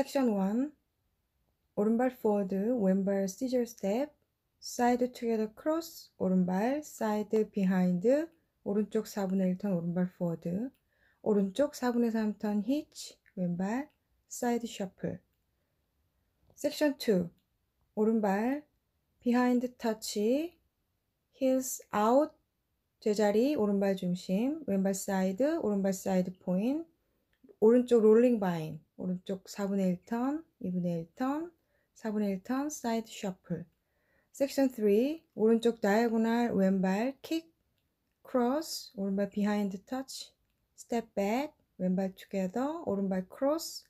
섹션 1 오른발 forward, 왼발 scissor step, side together cross, 오른발 side behind, 오른쪽 4분의 1턴 오른발 forward, 오른쪽 4분의 3턴 hitch, 왼발 side shuffle. 섹션 2 오른발 behind touch, heels out, 제자리 오른발 중심, 왼발 사이드, 오른발 사이드 포인, 오른쪽 롤링 바인. 오른쪽 4분의 1턴, 2분의 1턴, 4분의 1턴, 사이드 셔플. 섹션 3, 오른쪽 다이아고날, 왼발, 킥, 크로스, 오른발 비하인드 터치, 스텝 백, 왼발 투게더, 오른발 크로스,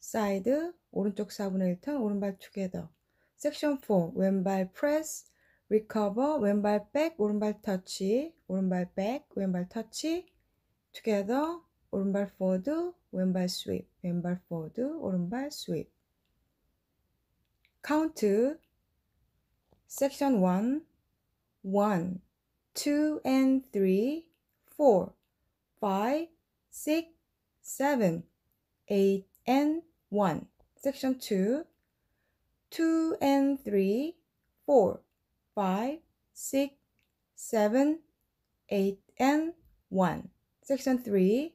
사이드, 오른쪽 4분의 1턴, 오른발 투게더. 섹션 4, 왼발 프레스, 리커버, 왼발 백, 오른발 터치, 오른발 백, 왼발 터치, 투게더, 오른발 forward, 왼발 sweep, 왼발 forward, 오른발 sweep. 카운트 섹션 1 1 2 and 3 4 5 6 7 8 and 1 Section 2 2 and 3 4 5 6 7 8 and 1 Section 3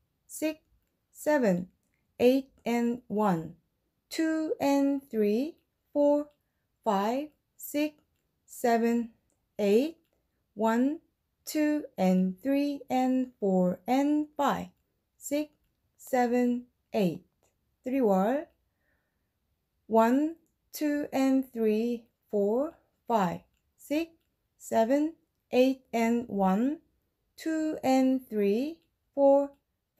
Six, seven, eight, and 1, 2 and three, four, five, six, seven, eight, one, two and 3 and 4 and five, six, seven, eight. Three 7, 1, 2 and three, four, five, six, seven, eight and 1, 2 and 3, 4,